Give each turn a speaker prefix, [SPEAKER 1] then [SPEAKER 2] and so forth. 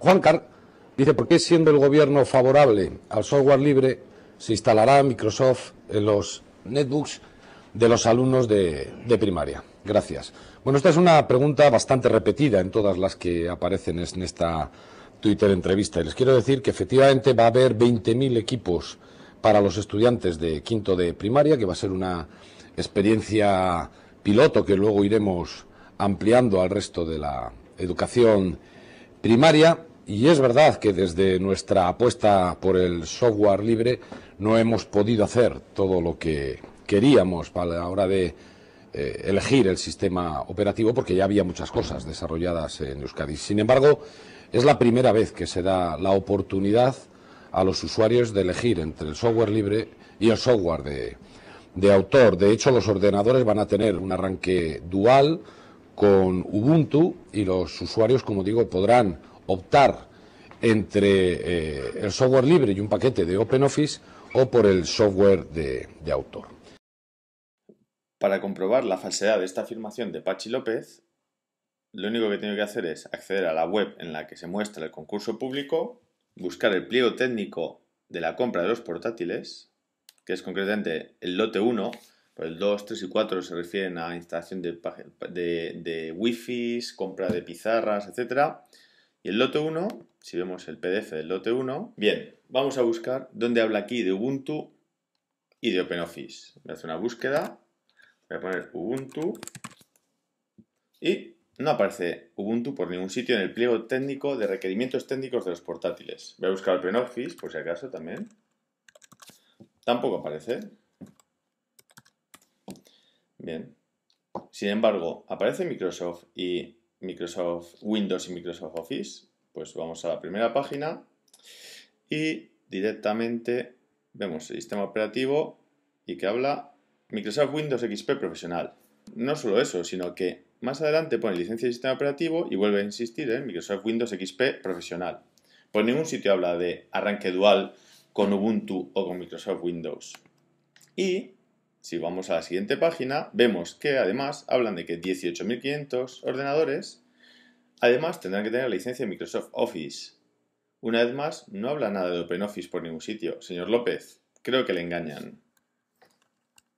[SPEAKER 1] Juan carl, dice, ¿por qué siendo el gobierno favorable al software libre se instalará Microsoft en los netbooks de los alumnos de, de primaria? Gracias. Bueno, esta es una pregunta bastante repetida en todas las que aparecen en esta Twitter entrevista. Y les quiero decir que efectivamente va a haber 20.000 equipos para los estudiantes de quinto de primaria, que va a ser una experiencia piloto que luego iremos ampliando al resto de la educación primaria. Y es verdad que desde nuestra apuesta por el software libre no hemos podido hacer todo lo que queríamos para la hora de eh, elegir el sistema operativo porque ya había muchas cosas desarrolladas en Euskadi. Sin embargo, es la primera vez que se da la oportunidad a los usuarios de elegir entre el software libre y el software de, de autor. De hecho, los ordenadores van a tener un arranque dual con Ubuntu y los usuarios, como digo, podrán optar entre eh, el software libre y un paquete de OpenOffice o por el software de, autor.
[SPEAKER 2] Para comprobar la falsedad de esta afirmación de Pachi López, lo único que tengo que hacer es acceder a la web en la que se muestra el concurso público, buscar el pliego técnico de la compra de los portátiles, que es concretamente el lote 1, pues el 2, 3 y 4 se refieren a instalación de, de, de compra de pizarras, etc. Y el lote 1, si vemos el PDF del lote 1, bien, vamos a buscar dónde habla aquí de Ubuntu y de OpenOffice. Voy a una búsqueda, voy a poner Ubuntu y no aparece Ubuntu por ningún sitio en el pliego técnico de requerimientos técnicos de los portátiles. Voy a buscar OpenOffice por si acaso también. Tampoco aparece. Bien. Sin embargo, aparece Microsoft y Microsoft Windows y Microsoft Office. Pues vamos a la primera página y directamente vemos el sistema operativo y que habla Microsoft Windows XP Profesional. No solo eso, sino que más adelante pone licencia de sistema operativo y vuelve a insistir en Microsoft Windows XP Profesional. Por pues ningún sitio habla de arranque dual con Ubuntu o con Microsoft Windows. Y si vamos a la siguiente página, vemos que además hablan de que 18.500 ordenadores además tendrán que tener la licencia de Microsoft Office. Una vez más, no habla nada de OpenOffice por ningún sitio. Señor López, creo que le engañan.